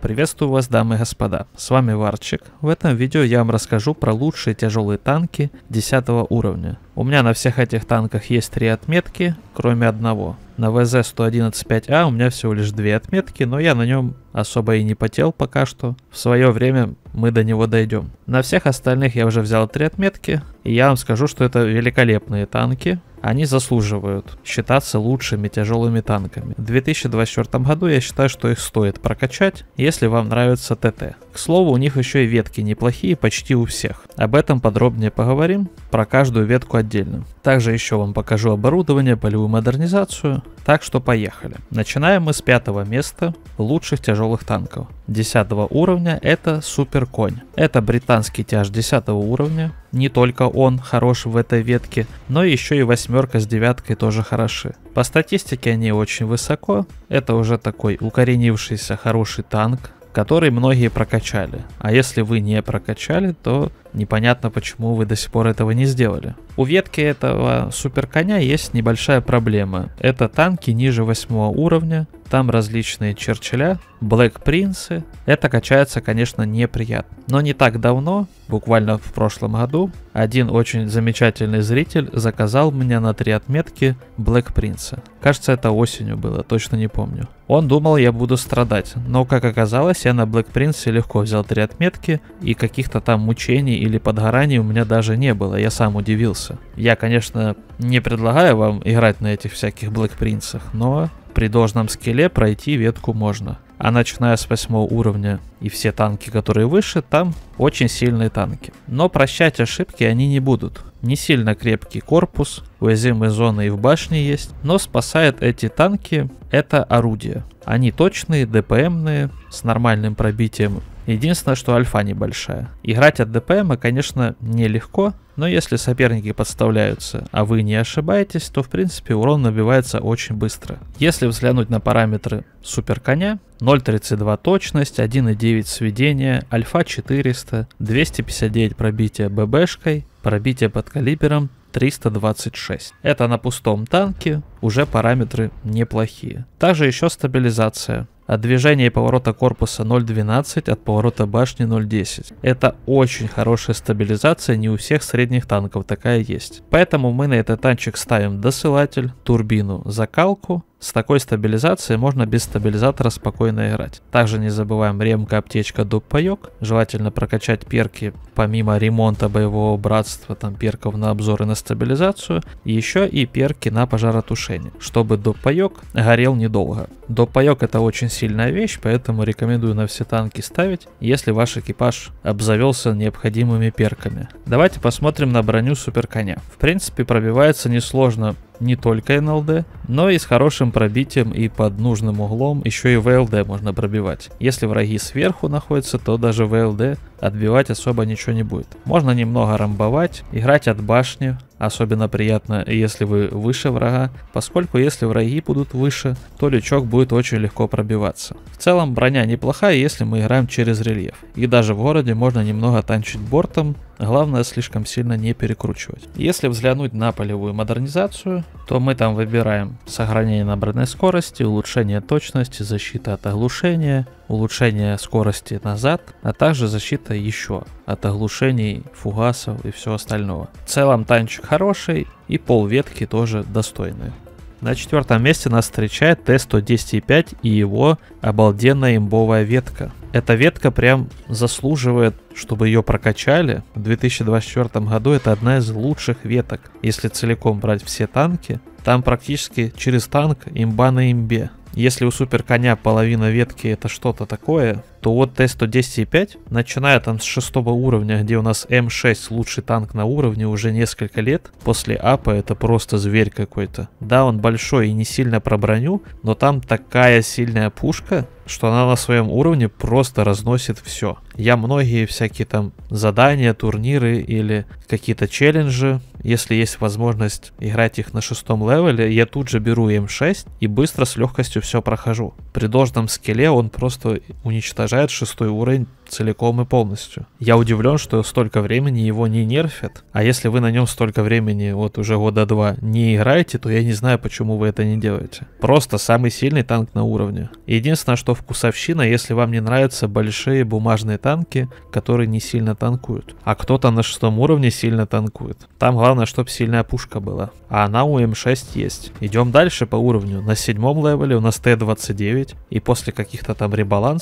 Приветствую вас, дамы и господа, с вами Варчик. В этом видео я вам расскажу про лучшие тяжелые танки 10 уровня. У меня на всех этих танках есть три отметки, кроме одного. На вз 111 а у меня всего лишь две отметки, но я на нем особо и не потел пока что. В свое время мы до него дойдем. На всех остальных я уже взял три отметки, и я вам скажу, что это великолепные танки. Они заслуживают считаться лучшими тяжелыми танками. В 2024 году я считаю, что их стоит прокачать, если вам нравится ТТ. К слову, у них еще и ветки неплохие почти у всех. Об этом подробнее поговорим, про каждую ветку отдельно. Также еще вам покажу оборудование, полевую модернизацию, так что поехали. Начинаем мы с пятого места лучших тяжелых танков. 10 уровня это Супер Конь. Это британский тяж 10 уровня. Не только он хорош в этой ветке, но еще и восьмерка с девяткой тоже хороши. По статистике они очень высоко. Это уже такой укоренившийся хороший танк, который многие прокачали. А если вы не прокачали, то Непонятно, почему вы до сих пор этого не сделали. У ветки этого суперконя есть небольшая проблема. Это танки ниже восьмого уровня, там различные Черчилля, Блэк Принцы. Это качается, конечно, неприятно. Но не так давно, буквально в прошлом году, один очень замечательный зритель заказал мне на три отметки Блэк Принца. Кажется, это осенью было, точно не помню. Он думал, я буду страдать, но, как оказалось, я на Блэк Принце легко взял три отметки и каких-то там мучений и или подгораний у меня даже не было, я сам удивился. Я, конечно, не предлагаю вам играть на этих всяких блэкпринцах, но при должном скилле пройти ветку можно. А начиная с восьмого уровня и все танки, которые выше, там очень сильные танки. Но прощать ошибки они не будут. Не сильно крепкий корпус, уязвимые зоны и в башне есть, но спасает эти танки это орудия. Они точные, ДПМные, с нормальным пробитием Единственное, что альфа небольшая. Играть от ДПМа, конечно, нелегко, но если соперники подставляются, а вы не ошибаетесь, то в принципе урон набивается очень быстро. Если взглянуть на параметры супер коня, 0.32 точность, 1.9 сведения, альфа 400, 259 пробития ББшкой, пробитие под калибером 326. Это на пустом танке, уже параметры неплохие. Также еще стабилизация. От движения и поворота корпуса 0.12, от поворота башни 0.10. Это очень хорошая стабилизация, не у всех средних танков такая есть. Поэтому мы на этот танчик ставим досылатель, турбину, закалку с такой стабилизацией можно без стабилизатора спокойно играть. Также не забываем ремка, аптечка, дуб, паёк. Желательно прокачать перки помимо ремонта боевого братства, там перков на обзоры на стабилизацию, еще и перки на пожаротушение, чтобы дуб, паёк горел недолго. Дуб, паёк это очень сильная вещь, поэтому рекомендую на все танки ставить, если ваш экипаж обзавелся необходимыми перками. Давайте посмотрим на броню суперконя. В принципе пробивается несложно не только НЛД, но и с хорошим пробитием и под нужным углом еще и ВЛД можно пробивать. Если враги сверху находятся, то даже ВЛД отбивать особо ничего не будет. Можно немного рамбовать, играть от башни, особенно приятно, если вы выше врага, поскольку если враги будут выше, то лючок будет очень легко пробиваться. В целом броня неплохая, если мы играем через рельеф. И даже в городе можно немного танчить бортом, Главное слишком сильно не перекручивать. Если взглянуть на полевую модернизацию, то мы там выбираем сохранение набранной скорости, улучшение точности, защита от оглушения, улучшение скорости назад, а также защита еще от оглушений, фугасов и всего остального. В целом танчик хороший и пол ветки тоже достойные. На четвертом месте нас встречает Т-110.5 и его обалденная имбовая ветка. Эта ветка прям заслуживает, чтобы ее прокачали. В 2024 году это одна из лучших веток, если целиком брать все танки. Там практически через танк имба на имбе. Если у супер коня половина ветки это что-то такое, то вот т 110 5 начиная там с шестого уровня, где у нас М6 лучший танк на уровне уже несколько лет, после АПа это просто зверь какой-то. Да, он большой и не сильно про броню, но там такая сильная пушка, что она на своем уровне просто разносит все я многие всякие там задания, турниры или какие-то челленджи, если есть возможность играть их на шестом левеле, я тут же беру М6 эм и быстро с легкостью все прохожу. При должном скеле он просто уничтожает шестой уровень целиком и полностью. Я удивлен, что столько времени его не нерфят. А если вы на нем столько времени, вот уже года два, не играете, то я не знаю, почему вы это не делаете. Просто самый сильный танк на уровне. Единственное, что вкусовщина, если вам не нравятся большие бумажные танки, которые не сильно танкуют. А кто-то на шестом уровне сильно танкует. Там главное, чтобы сильная пушка была. А она у М6 эм есть. Идем дальше по уровню. На седьмом левеле у нас Т-29. И после каких-то там ребалансов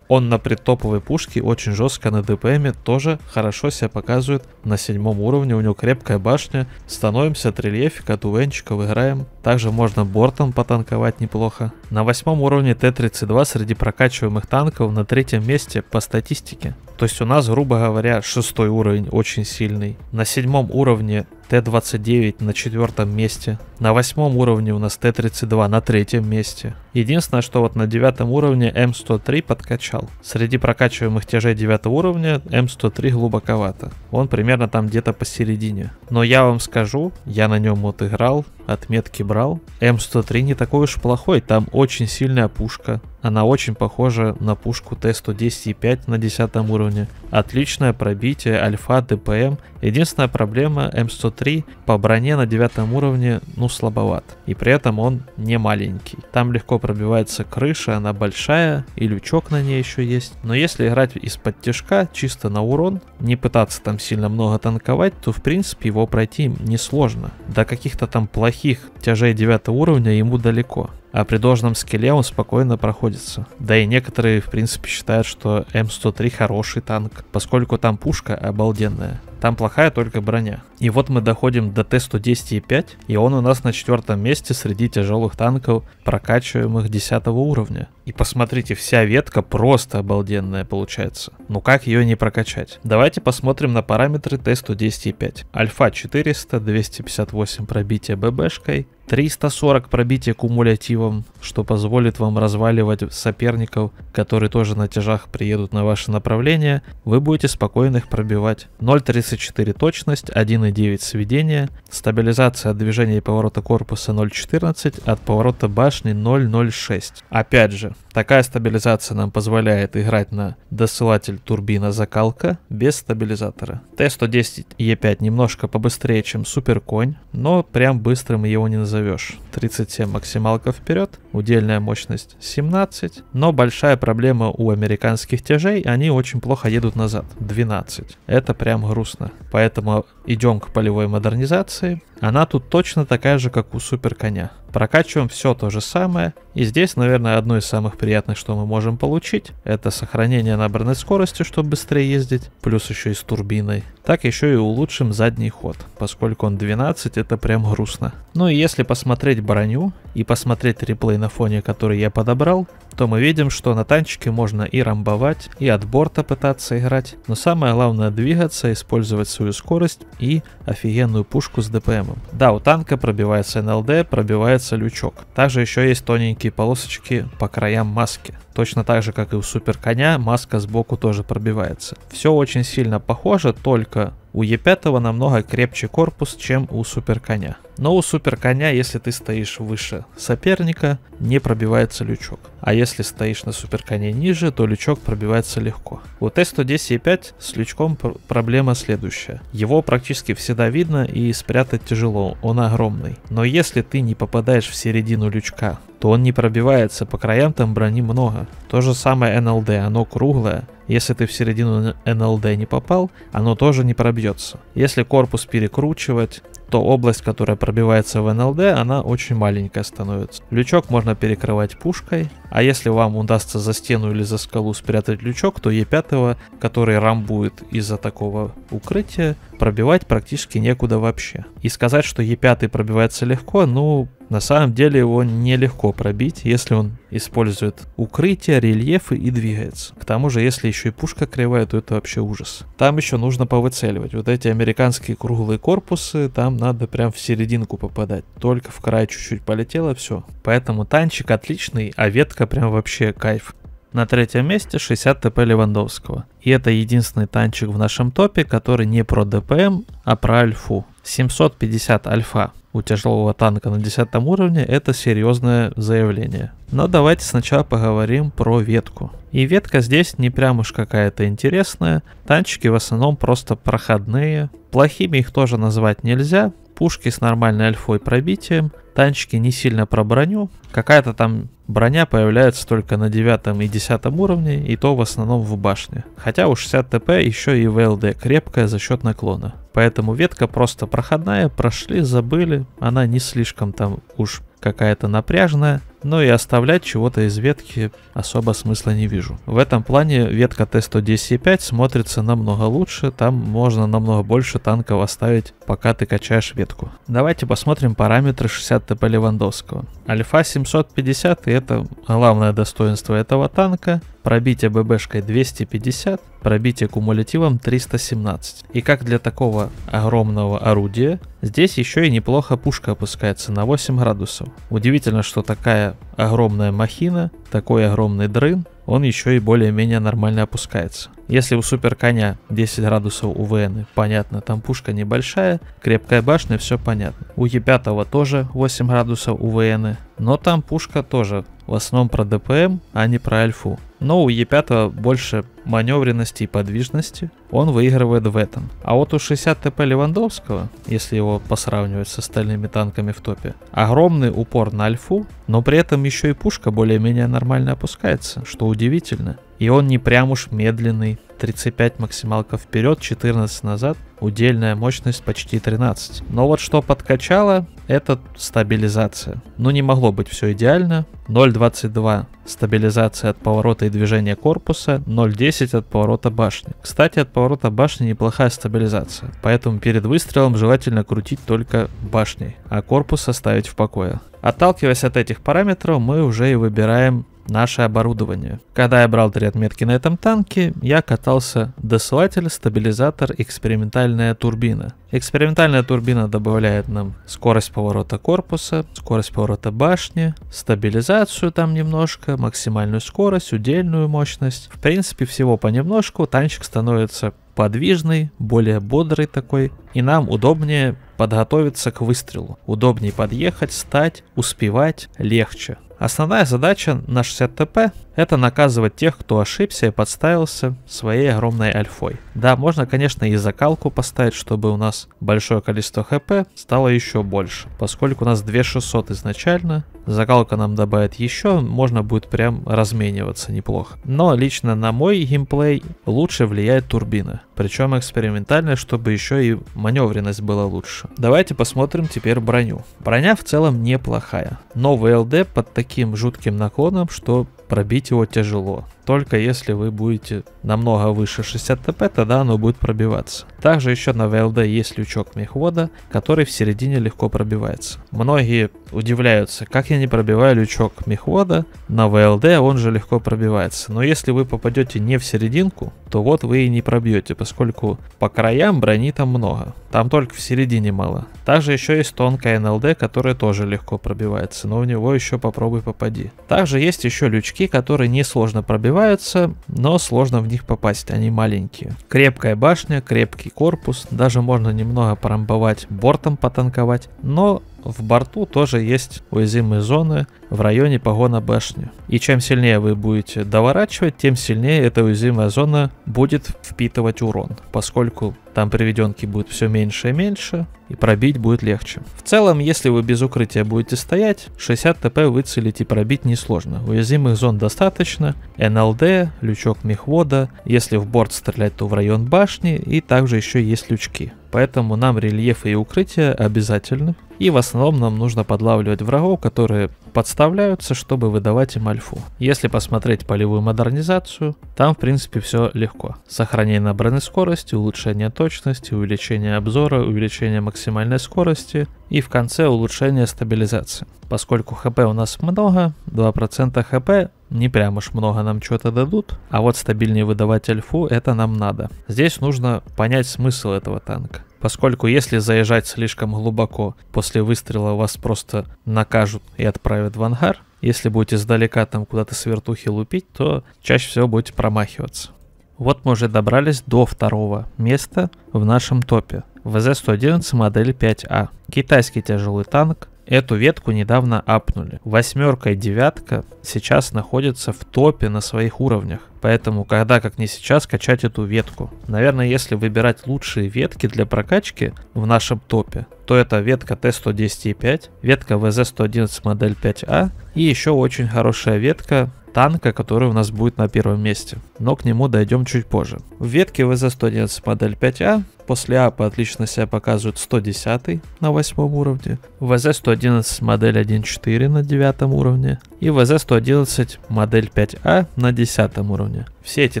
он на предтоповой пушке Левицкий очень жестко на ДПМе тоже хорошо себя показывает на седьмом уровне, у него крепкая башня, становимся от рельефика, от Увенчика играем, также можно бортом потанковать неплохо. На восьмом уровне Т-32 среди прокачиваемых танков на третьем месте по статистике. То есть у нас, грубо говоря, шестой уровень очень сильный. На седьмом уровне Т-29 на четвертом месте. На восьмом уровне у нас Т-32 на третьем месте. Единственное, что вот на девятом уровне М103 подкачал. Среди прокачиваемых тяжей девятого уровня М103 глубоковато. Он примерно там где-то посередине. Но я вам скажу, я на нем вот играл, отметки брал. М103 не такой уж плохой, там очень сильная пушка. Она очень похожа на пушку т 110 5 на 10 уровне. Отличное пробитие, альфа, ДПМ. Единственная проблема М103 по броне на 9 уровне, ну, слабоват. И при этом он не маленький. Там легко пробивается крыша, она большая, и лючок на ней еще есть. Но если играть из-под тяжка, чисто на урон, не пытаться там сильно много танковать, то в принципе его пройти несложно. До каких-то там плохих плохих тяжей 9 уровня ему далеко, а при должном скилле он спокойно проходится. Да и некоторые, в принципе, считают, что М103 хороший танк, поскольку там пушка обалденная. Там плохая только броня. И вот мы доходим до Т-110,5, и он у нас на четвертом месте среди тяжелых танков, прокачиваемых 10 уровня. И посмотрите, вся ветка просто обалденная получается. Ну как ее не прокачать? Давайте посмотрим на параметры Т-110,5. Альфа 400, 258 пробития ББшкой, 340 пробития кумулятивом, что позволит вам разваливать соперников, которые тоже на тяжах приедут на ваше направление. Вы будете спокойно их пробивать. 0.34 точность, 1 1,9 сведения, стабилизация от движения и поворота корпуса 0,14, от поворота башни 0,06. Опять же, Такая стабилизация нам позволяет играть на досылатель турбина закалка без стабилизатора. Т-110Е5 немножко побыстрее, чем Супер Конь, но прям быстрым его не назовешь. 37 максималка вперед, удельная мощность 17, но большая проблема у американских тяжей, они очень плохо едут назад, 12. Это прям грустно. Поэтому идем к полевой модернизации. Она тут точно такая же, как у супер коня. Прокачиваем все то же самое. И здесь, наверное, одно из самых приятных, что мы можем получить, это сохранение набранной скорости, чтобы быстрее ездить, плюс еще и с турбиной. Так еще и улучшим задний ход, поскольку он 12, это прям грустно. Ну и если посмотреть броню и посмотреть реплей на фоне, который я подобрал, то мы видим, что на танчике можно и рамбовать, и от борта пытаться играть, но самое главное двигаться, использовать свою скорость и офигенную пушку с ДПМом. Да, у танка пробивается НЛД, пробивается лючок. Также еще есть тоненькие полосочки по краям маски. Точно так же, как и у супер коня, маска сбоку тоже пробивается. Все очень сильно похоже, только у Е5 намного крепче корпус, чем у супер коня. Но у супер коня, если ты стоишь выше соперника, не пробивается лючок. А если стоишь на супер коне ниже, то лючок пробивается легко. У Т110 E5 с лючком пр проблема следующая. Его практически всегда видно и спрятать тяжело, он огромный. Но если ты не попадаешь в середину лючка, то он не пробивается, по краям там брони много. То же самое НЛД, оно круглое. Если ты в середину НЛД не попал, оно тоже не пробьется. Если корпус перекручивать, то область, которая пробивается в НЛД, она очень маленькая становится. Лючок можно перекрывать пушкой, а если вам удастся за стену или за скалу спрятать лючок, то Е5, который рамбует из-за такого укрытия, пробивать практически некуда вообще. И сказать, что Е5 пробивается легко, ну, на самом деле его нелегко пробить, если он использует укрытие, рельефы и двигается. К тому же, если еще и пушка кривая, то это вообще ужас. Там еще нужно повыцеливать. Вот эти американские круглые корпусы, там надо прям в серединку попадать. Только в край чуть-чуть полетело, все. Поэтому танчик отличный, а ветка прям вообще кайф. На третьем месте 60 ТП Левандовского. И это единственный танчик в нашем топе, который не про ДПМ, а про альфу. 750 альфа у тяжелого танка на 10 уровне это серьезное заявление. Но давайте сначала поговорим про ветку. И ветка здесь не прям уж какая-то интересная. Танчики в основном просто проходные. Плохими их тоже назвать нельзя, Пушки с нормальной альфой пробитием, танчики не сильно про броню. Какая-то там броня появляется только на 9 и 10 уровне, и то в основном в башне. Хотя у 60 ТП еще и ВЛД крепкая за счет наклона. Поэтому ветка просто проходная, прошли, забыли. Она не слишком там уж какая-то напряжная. Ну и оставлять чего-то из ветки особо смысла не вижу. В этом плане ветка Т-110Е5 смотрится намного лучше, там можно намного больше танков оставить, пока ты качаешь ветку. Давайте посмотрим параметры 60 ТП Левандовского. Альфа 750 и это главное достоинство этого танка пробитие ББшкой 250, пробитие кумулятивом 317. И как для такого огромного орудия, здесь еще и неплохо пушка опускается на 8 градусов. Удивительно, что такая огромная махина, такой огромный дрын, он еще и более-менее нормально опускается. Если у супер коня 10 градусов УВН, понятно, там пушка небольшая, крепкая башня, все понятно. У Е5 тоже 8 градусов УВН, но там пушка тоже в основном про ДПМ, а не про альфу но у Е5 больше маневренности и подвижности, он выигрывает в этом. А вот у 60 ТП Левандовского, если его посравнивать с остальными танками в топе, огромный упор на альфу, но при этом еще и пушка более-менее нормально опускается, что удивительно. И он не прям уж медленный. 35 максималка вперед, 14 назад, удельная мощность почти 13. Но вот что подкачало, это стабилизация. Ну не могло быть все идеально. 0.22 стабилизация от поворота и движения корпуса, 0.10 от поворота башни. Кстати, от поворота башни неплохая стабилизация, поэтому перед выстрелом желательно крутить только башней, а корпус оставить в покое. Отталкиваясь от этих параметров, мы уже и выбираем наше оборудование. Когда я брал три отметки на этом танке, я катался досылатель, стабилизатор, экспериментальная турбина. Экспериментальная турбина добавляет нам скорость поворота корпуса, скорость поворота башни, стабилизацию там немножко, максимальную скорость, удельную мощность. В принципе, всего понемножку танчик становится подвижный, более бодрый такой, и нам удобнее подготовиться к выстрелу. Удобнее подъехать, стать, успевать легче. Основная задача на 60ТП – это наказывать тех, кто ошибся и подставился своей огромной альфой. Да, можно, конечно, и закалку поставить, чтобы у нас большое количество хп стало еще больше, поскольку у нас 2600 изначально, закалка нам добавит еще, можно будет прям размениваться неплохо. Но лично на мой геймплей лучше влияет турбина. Причем экспериментально, чтобы еще и маневренность была лучше. Давайте посмотрим теперь броню. Броня в целом неплохая. Новый ЛД под таким жутким наклоном, что пробить его тяжело. Только если вы будете намного выше 60 ТП, тогда оно будет пробиваться. Также еще на ВЛД есть лючок мехвода, который в середине легко пробивается. Многие удивляются, как я не пробиваю лючок мехвода, на ВЛД он же легко пробивается. Но если вы попадете не в серединку, то вот вы и не пробьете, поскольку по краям брони там много. Там только в середине мало. Также еще есть тонкая НЛД, которая тоже легко пробивается, но в него еще попробуй попади. Также есть еще лючки очки, которые несложно пробиваются, но сложно в них попасть, они маленькие. Крепкая башня, крепкий корпус, даже можно немного порамбовать, бортом потанковать, но в борту тоже есть уязвимые зоны в районе погона башни. И чем сильнее вы будете доворачивать, тем сильнее эта уязвимая зона будет впитывать урон, поскольку там приведенки будет все меньше и меньше, и пробить будет легче. В целом, если вы без укрытия будете стоять, 60 ТП выцелить и пробить несложно. Уязвимых зон достаточно, НЛД, лючок мехвода, если в борт стрелять, то в район башни, и также еще есть лючки. Поэтому нам рельефы и укрытия обязательны. И в основном нам нужно подлавливать врагов, которые подставляются, чтобы выдавать им альфу. Если посмотреть полевую модернизацию, там в принципе все легко. Сохранение набранной скорости, улучшение точности, увеличение обзора, увеличение максимальной скорости и в конце улучшение стабилизации. Поскольку хп у нас много, 2% хп не прям уж много нам чего-то дадут, а вот стабильнее выдавать альфу это нам надо. Здесь нужно понять смысл этого танка. Поскольку если заезжать слишком глубоко, после выстрела вас просто накажут и отправят в ангар. Если будете издалека там куда-то с вертухи лупить, то чаще всего будете промахиваться. Вот мы уже добрались до второго места в нашем топе. ВЗ-111 модель 5А. Китайский тяжелый танк Эту ветку недавно апнули. Восьмерка и девятка сейчас находятся в топе на своих уровнях. Поэтому когда как не сейчас качать эту ветку. Наверное, если выбирать лучшие ветки для прокачки в нашем топе, то это ветка Т110.5, ветка ВЗ111 модель 5А и еще очень хорошая ветка танка, который у нас будет на первом месте, но к нему дойдем чуть позже. В ветке ВЗ-111 модель 5А после АПа отлично себя показывают 110 на 8 уровне, ВЗ-111 модель 1.4 на 9 уровне и ВЗ-111 модель 5А на 10 уровне. Все эти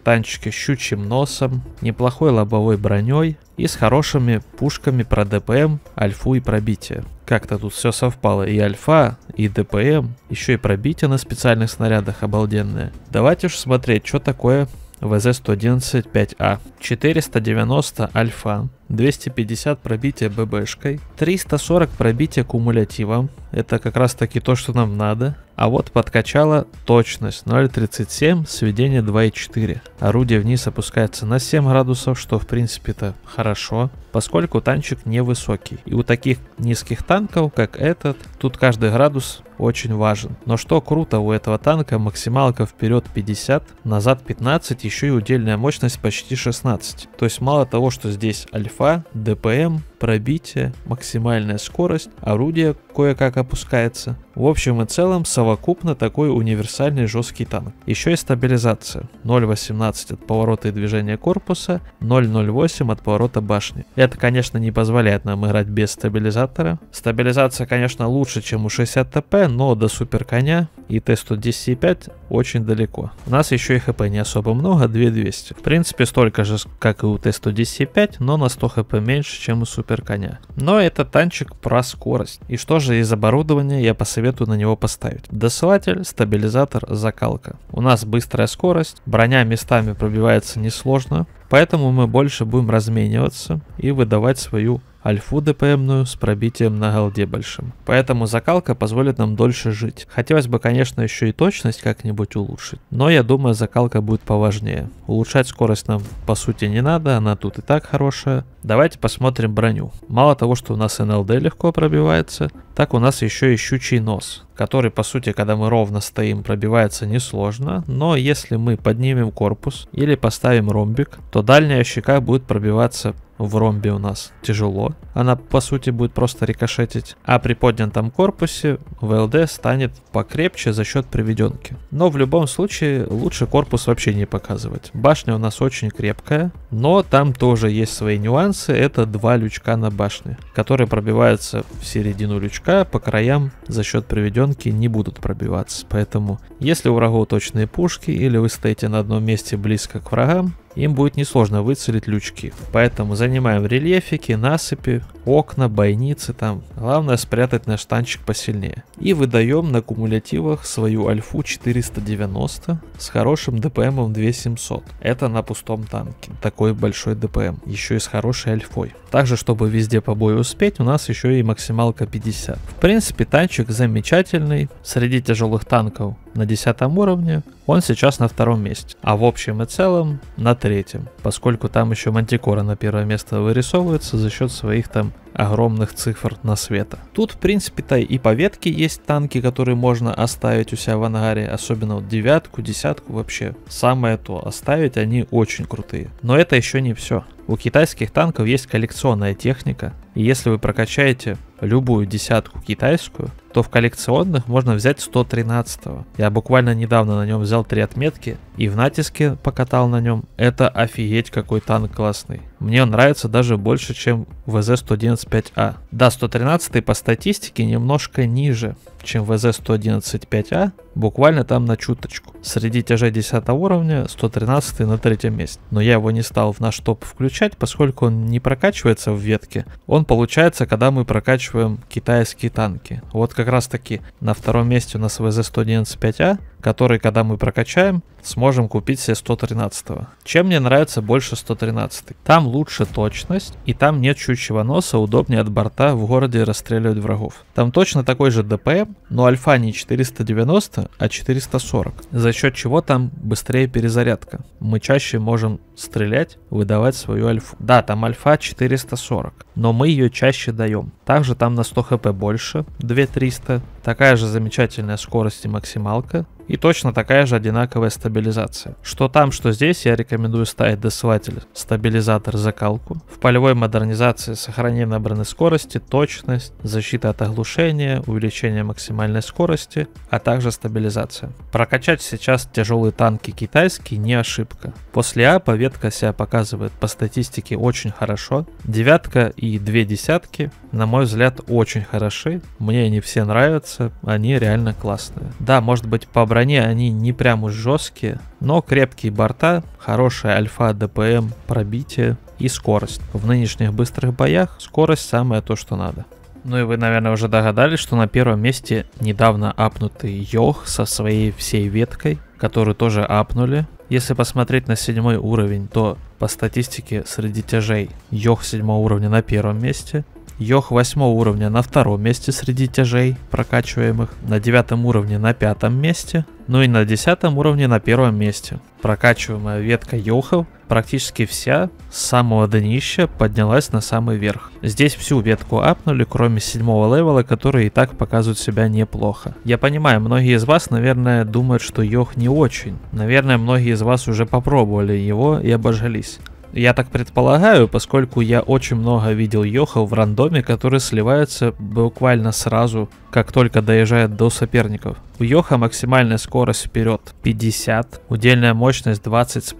танчики с щучьим носом, неплохой лобовой броней и с хорошими пушками про ДПМ, альфу и пробитие. Как-то тут все совпало. И альфа, и ДПМ, еще и пробитие на специальных снарядах обалденное. Давайте уж смотреть, что такое ВЗ-111-5А, 490 альфа, 250 пробития ББшкой, 340 пробития кумулятивом, это как раз таки то, что нам надо, а вот подкачала точность 0.37, сведение 2.4. Орудие вниз опускается на 7 градусов, что в принципе-то хорошо, поскольку танчик невысокий. И у таких низких танков, как этот, тут каждый градус очень важен. Но что круто, у этого танка максималка вперед 50, назад 15, еще и удельная мощность почти 16. То есть мало того, что здесь альфа, ДПМ, пробитие, максимальная скорость, орудие кое-как опускается. В общем и целом, совокупно такой универсальный жесткий танк. Еще и стабилизация. 0.18 от поворота и движения корпуса, 0.08 от поворота башни. Это, конечно, не позволяет нам играть без стабилизатора. Стабилизация, конечно, лучше, чем у 60 ТП, но до супер коня и Т-110.5 очень далеко. У нас еще и хп не особо много, 2200. В принципе, столько же, как и у Т-110.5, но на 100 хп меньше, чем у супер супер Но это танчик про скорость. И что же из оборудования я посоветую на него поставить? Досылатель, стабилизатор, закалка. У нас быстрая скорость, броня местами пробивается несложно, Поэтому мы больше будем размениваться и выдавать свою альфу ДПМную с пробитием на голде большим. Поэтому закалка позволит нам дольше жить. Хотелось бы, конечно, еще и точность как-нибудь улучшить, но я думаю, закалка будет поважнее. Улучшать скорость нам, по сути, не надо, она тут и так хорошая. Давайте посмотрим броню. Мало того, что у нас НЛД легко пробивается, так у нас еще и щучий нос который, по сути, когда мы ровно стоим, пробивается несложно, но если мы поднимем корпус или поставим ромбик, то дальняя щека будет пробиваться в ромбе у нас тяжело. Она, по сути, будет просто рикошетить. А при поднятом корпусе ВЛД станет покрепче за счет приведенки. Но в любом случае лучше корпус вообще не показывать. Башня у нас очень крепкая, но там тоже есть свои нюансы. Это два лючка на башне, которые пробиваются в середину лючка, по краям за счет приведенки не будут пробиваться. Поэтому, если у врагов точные пушки или вы стоите на одном месте близко к врагам, им будет несложно выцелить лючки. Поэтому занимаем рельефики, насыпи, окна, бойницы там. Главное спрятать наш танчик посильнее. И выдаем на кумулятивах свою альфу 490 с хорошим ДПМом 2700. Это на пустом танке. Такой большой ДПМ. Еще и с хорошей альфой. Также, чтобы везде по бою успеть, у нас еще и максималка 50. В принципе, танчик замечательный. Среди тяжелых танков на 10 уровне, он сейчас на втором месте, а в общем и целом на третьем, поскольку там еще Мантикора на первое место вырисовывается за счет своих там огромных цифр на света. Тут, в принципе-то, и по ветке есть танки, которые можно оставить у себя в ангаре, особенно вот девятку, десятку вообще. Самое то, оставить они очень крутые. Но это еще не все. У китайских танков есть коллекционная техника, и если вы прокачаете любую десятку китайскую, то в коллекционных можно взять 113 -го. Я буквально недавно на нем взял три отметки и в натиске покатал на нем. Это офигеть какой танк классный. Мне он нравится даже больше, чем вз 111 а Да, 113 по статистике немножко ниже, чем вз 115 а буквально там на чуточку. Среди тяжей 10 уровня 113 на третьем месте. Но я его не стал в наш топ включать, поскольку он не прокачивается в ветке. Он получается, когда мы прокачиваем китайские танки. Вот как как раз таки на втором месте у нас ВЗ-195А, который, когда мы прокачаем, сможем купить себе 113 -го. Чем мне нравится больше 113 -й? Там лучше точность, и там нет чучьего носа, удобнее от борта в городе расстреливать врагов. Там точно такой же ДПМ, но альфа не 490, а 440, за счет чего там быстрее перезарядка. Мы чаще можем стрелять, выдавать свою альфу. Да, там альфа 440, но мы ее чаще даем. Также там на 100 хп больше, 2300, такая же замечательная скорость и максималка, и точно такая же одинаковая стабилизация. Что там, что здесь, я рекомендую ставить досылатель стабилизатор закалку. В полевой модернизации сохранение набранной скорости, точность, защита от оглушения, увеличение максимальной скорости, а также стабилизация. Прокачать сейчас тяжелые танки китайские не ошибка. После А ветка себя показывает по статистике очень хорошо. Девятка и две десятки, на мой взгляд, очень хороши. Мне они все нравятся, они реально классные. Да, может быть, по броне они не прям уж жесткие, но крепкие борта, хорошая альфа ДПМ, пробитие и скорость. В нынешних быстрых боях скорость самое то, что надо. Ну и вы, наверное, уже догадались, что на первом месте недавно апнутый Йох со своей всей веткой, которую тоже апнули. Если посмотреть на седьмой уровень, то по статистике среди тяжей Йох седьмого уровня на первом месте, Йох 8 уровня на втором месте среди тяжей прокачиваемых, на девятом уровне на пятом месте, ну и на десятом уровне на первом месте. Прокачиваемая ветка Йохов практически вся с самого днища поднялась на самый верх. Здесь всю ветку апнули, кроме седьмого левела, который и так показывает себя неплохо. Я понимаю, многие из вас, наверное, думают, что Йох не очень. Наверное, многие из вас уже попробовали его и обожались. Я так предполагаю, поскольку я очень много видел йохов в рандоме, которые сливаются буквально сразу, как только доезжает до соперников. У йоха максимальная скорость вперед 50, удельная мощность 20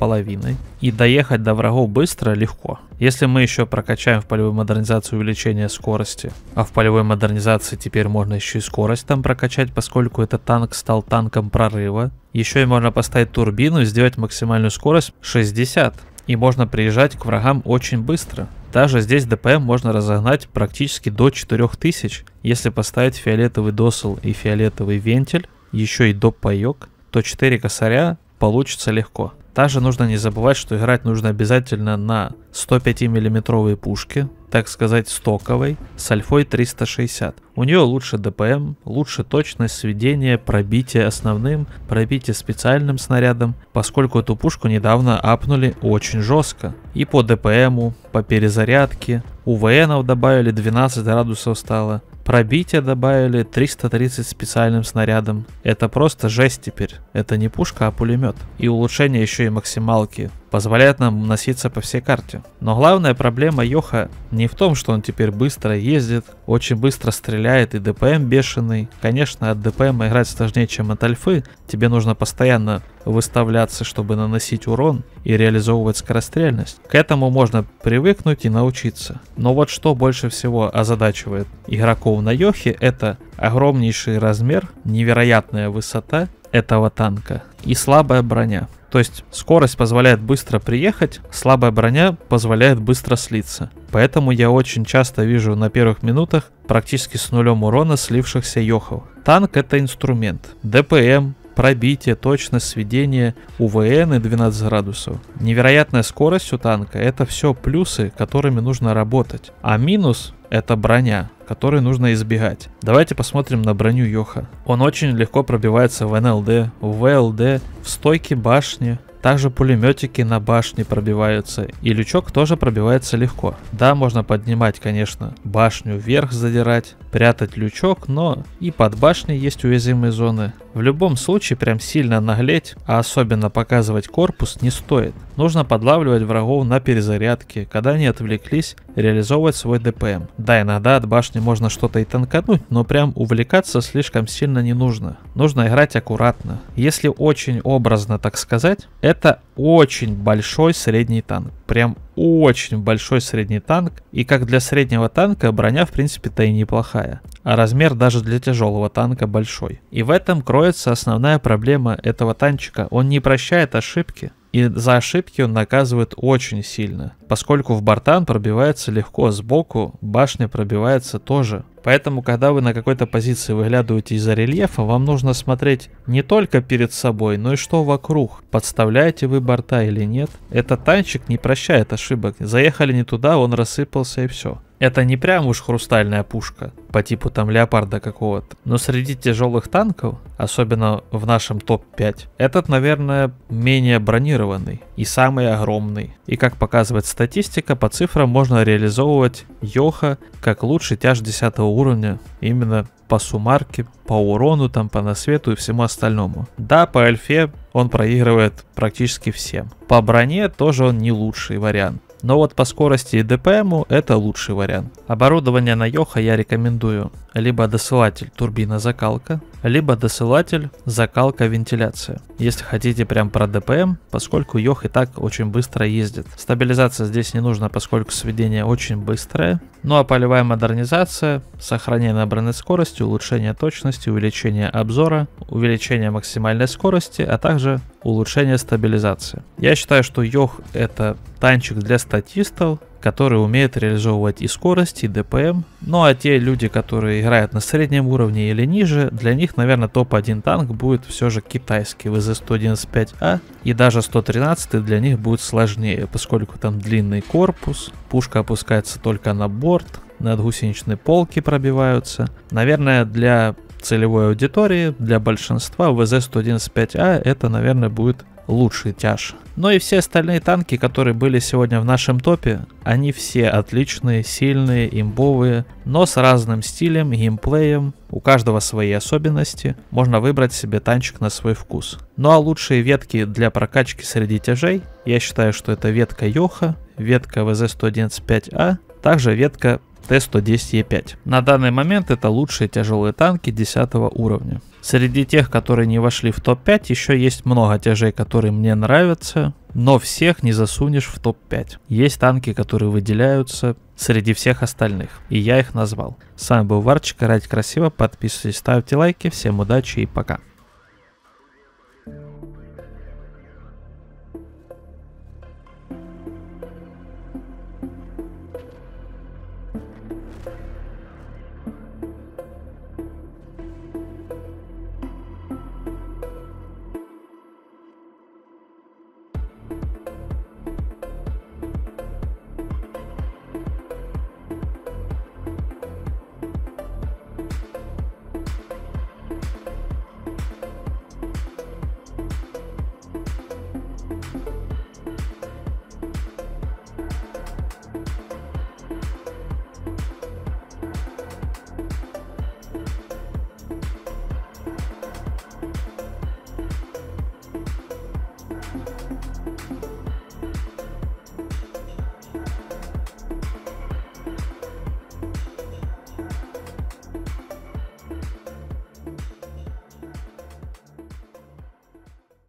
и доехать до врагов быстро легко. Если мы еще прокачаем в полевой модернизации увеличение скорости, а в полевой модернизации теперь можно еще и скорость там прокачать, поскольку этот танк стал танком прорыва, еще и можно поставить турбину и сделать максимальную скорость 60 и можно приезжать к врагам очень быстро. Даже здесь ДПМ можно разогнать практически до 4000, если поставить фиолетовый досол и фиолетовый вентиль, еще и доп. паек, то 4 косаря получится легко. Также нужно не забывать, что играть нужно обязательно на 105 миллиметровой пушке, так сказать стоковой, с альфой 360. У нее лучше ДПМ, лучше точность сведения, пробитие основным, пробитие специальным снарядом, поскольку эту пушку недавно апнули очень жестко. И по ДПМу, по перезарядке, у ВНов добавили 12 градусов стало, Пробитие добавили 330 специальным снарядом. Это просто жесть теперь. Это не пушка, а пулемет. И улучшение еще и максималки позволяет нам носиться по всей карте. Но главная проблема Йоха не в том, что он теперь быстро ездит, очень быстро стреляет и ДПМ бешеный. Конечно, от ДПМ играть сложнее, чем от альфы. Тебе нужно постоянно выставляться, чтобы наносить урон и реализовывать скорострельность. К этому можно привыкнуть и научиться. Но вот что больше всего озадачивает игроков на Йохе, это огромнейший размер, невероятная высота этого танка и слабая броня. То есть скорость позволяет быстро приехать, слабая броня позволяет быстро слиться. Поэтому я очень часто вижу на первых минутах практически с нулем урона слившихся йохов. Танк это инструмент. ДПМ, пробитие, точность, сведение, УВН и 12 градусов. Невероятная скорость у танка это все плюсы, которыми нужно работать. А минус это броня которые нужно избегать. Давайте посмотрим на броню Йоха. Он очень легко пробивается в НЛД, в ВЛД, в стойке башни, также пулеметики на башне пробиваются, и лючок тоже пробивается легко. Да, можно поднимать, конечно, башню вверх задирать, прятать лючок, но и под башней есть уязвимые зоны, в любом случае прям сильно наглеть, а особенно показывать корпус не стоит. Нужно подлавливать врагов на перезарядке, когда они отвлеклись, реализовывать свой ДПМ. Да, иногда от башни можно что-то и танкануть, но прям увлекаться слишком сильно не нужно. Нужно играть аккуратно. Если очень образно так сказать, это очень большой средний танк. Прям очень большой средний танк, и как для среднего танка броня в принципе-то и неплохая, а размер даже для тяжелого танка большой. И в этом кроется основная проблема этого танчика, он не прощает ошибки, и за ошибки он наказывает очень сильно. Поскольку в бортан пробивается легко сбоку, башня пробивается тоже. Поэтому, когда вы на какой-то позиции выглядываете из-за рельефа, вам нужно смотреть не только перед собой, но и что вокруг. Подставляете вы борта или нет. Этот танчик не прощает ошибок. Заехали не туда, он рассыпался и все. Это не прям уж хрустальная пушка, по типу там леопарда какого-то. Но среди тяжелых танков, особенно в нашем топ-5, этот, наверное, менее бронированный и самый огромный. И как показывает статистика, по цифрам можно реализовывать Йоха как лучший тяж 10 уровня именно по сумарке, по урону, там, по насвету и всему остальному. Да, по эльфе он проигрывает практически всем. По броне тоже он не лучший вариант. Но вот по скорости и ДПМу это лучший вариант. Оборудование на Йоха я рекомендую. Либо досылатель турбина закалка, либо досылатель закалка вентиляция. Если хотите прям про ДПМ, поскольку Йох и так очень быстро ездит. Стабилизация здесь не нужна, поскольку сведение очень быстрое. Ну а полевая модернизация, сохранение набранной скорости, улучшение точности, увеличение обзора, увеличение максимальной скорости, а также улучшение стабилизации. Я считаю, что Йох это танчик для статистов, которые умеют реализовывать и скорость, и ДПМ. Ну а те люди, которые играют на среднем уровне или ниже, для них, наверное, топ-1 танк будет все же китайский ВЗ-115А, и даже 113 для них будет сложнее, поскольку там длинный корпус, пушка опускается только на борт, надгусеничные полки пробиваются. Наверное, для целевой аудитории, для большинства ВЗ-115А это, наверное, будет лучший тяж. Но ну и все остальные танки, которые были сегодня в нашем топе, они все отличные, сильные, имбовые, но с разным стилем, геймплеем, у каждого свои особенности, можно выбрать себе танчик на свой вкус. Ну а лучшие ветки для прокачки среди тяжей, я считаю, что это ветка Йоха, ветка ВЗ-195А, также ветка Т-110Е5. На данный момент это лучшие тяжелые танки 10 уровня. Среди тех, которые не вошли в топ-5, еще есть много тяжей, которые мне нравятся, но всех не засунешь в топ-5. Есть танки, которые выделяются среди всех остальных, и я их назвал. С вами был Варчик, играть красиво, подписывайтесь, ставьте лайки, всем удачи и пока.